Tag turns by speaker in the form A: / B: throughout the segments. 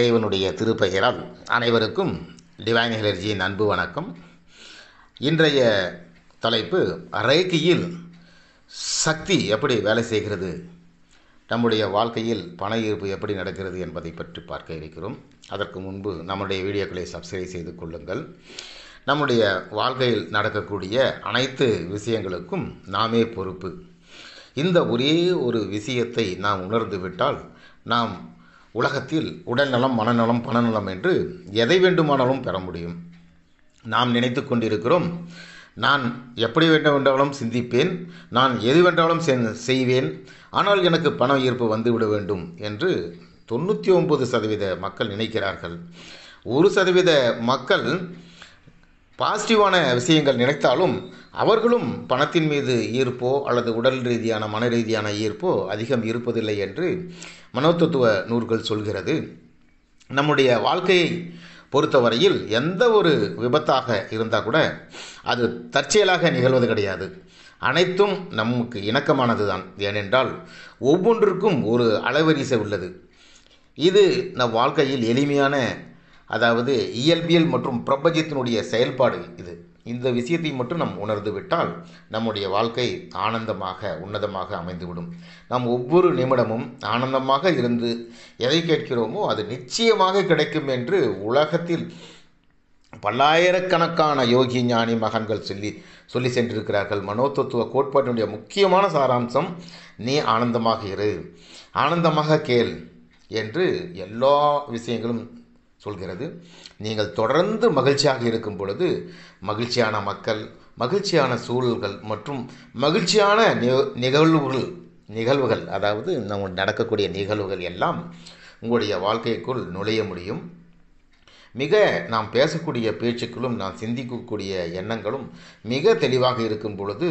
A: தேவனுடைய திருப்பெயரால் அனைவருக்கும் டிவைன் ஹெலர்ஜியின் அன்பு வணக்கம் இன்றைய தலைப்பு ரேக்கியில் சக்தி எப்படி வேலை செய்கிறது நம்முடைய வாழ்க்கையில் பண ஈர்ப்பு எப்படி நடக்கிறது என்பதை பற்றி பார்க்க இருக்கிறோம் அதற்கு முன்பு நம்முடைய வீடியோக்களை சப்ஸ்கிரைப் செய்து கொள்ளுங்கள் நம்முடைய வாழ்க்கையில் நடக்கக்கூடிய அனைத்து விஷயங்களுக்கும் நாமே பொறுப்பு இந்த ஒரே ஒரு விஷயத்தை நாம் உணர்ந்துவிட்டால் நாம் உலகத்தில் உடல்நலம் மனநலம் பணநலம் என்று எதை வேண்டுமானாலும் பெற முடியும் நாம் நினைத்து கொண்டிருக்கிறோம் நான் எப்படி என்றாலும் சிந்திப்பேன் நான் எது வேண்டாலும் செய்வேன் ஆனால் எனக்கு பண ஈர்ப்பு வந்துவிட வேண்டும் என்று தொண்ணூற்றி ஒம்பது சதவீத மக்கள் நினைக்கிறார்கள் ஒரு சதவீத மக்கள் பாசிட்டிவான விஷயங்கள் நினைத்தாலும் அவர்களும் பணத்தின் மீது ஈர்ப்போ அல்லது உடல் ரீதியான மன ரீதியான ஈர்ப்போ அதிகம் இருப்பதில்லை என்று மனோத்துவ நூல்கள் சொல்கிறது நம்முடைய வாழ்க்கையை பொறுத்தவரையில் எந்த ஒரு விபத்தாக இருந்தால் கூட அது தற்செயலாக நிகழ்வது கிடையாது அனைத்தும் நமக்கு இணக்கமானது தான் ஏனென்றால் ஒவ்வொன்றுக்கும் ஒரு அளவரிசை உள்ளது இது நம் வாழ்க்கையில் எளிமையான அதாவது இயல்பியல் மற்றும் பிரபஞ்சத்தினுடைய செயல்பாடு இது இந்த விஷயத்தை மட்டும் நாம் உணர்ந்து விட்டால் நம்முடைய வாழ்க்கை ஆனந்தமாக உன்னதமாக அமைந்துவிடும் நாம் ஒவ்வொரு நிமிடமும் ஆனந்தமாக இருந்து எதை கேட்கிறோமோ அது நிச்சயமாக கிடைக்கும் என்று உலகத்தில் பல்லாயிரக்கணக்கான யோகி ஞானி மகன்கள் சொல்லி சொல்லி சென்றிருக்கிறார்கள் மனோதத்துவ கோட்பாட்டினுடைய முக்கியமான சாராம்சம் நீ ஆனந்தமாக இரு ஆனந்தமாக கேள் என்று எல்லா விஷயங்களும் சொல்கிறது நீங்கள் தொடர்ந்து மகிழ்ச்சியாக இருக்கும் பொழுது மகிழ்ச்சியான மக்கள் மகிழ்ச்சியான சூழல்கள் மற்றும் மகிழ்ச்சியான நிகழ்வுகள் நிகழ்வுகள் அதாவது நம்ம நடக்கக்கூடிய நிகழ்வுகள் எல்லாம் உங்களுடைய வாழ்க்கைக்குள் நுழைய முடியும் மிக நாம் பேசக்கூடிய பேச்சுக்களும் நாம் சிந்திக்கக்கூடிய எண்ணங்களும் மிக தெளிவாக இருக்கும் பொழுது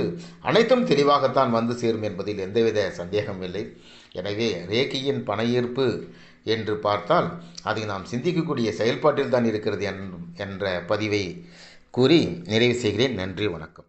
A: அனைத்தும் தெளிவாகத்தான் வந்து சேரும் என்பதில் எந்தவித சந்தேகம் இல்லை எனவே ரேகியின் பண ஈர்ப்பு என்று பார்த்தால் அதை நாம் சிந்திக்கக்கூடிய செயல்பாட்டில் தான் இருக்கிறது என்ற பதிவை கூறி நிறைவு செய்கிறேன் நன்றி வணக்கம்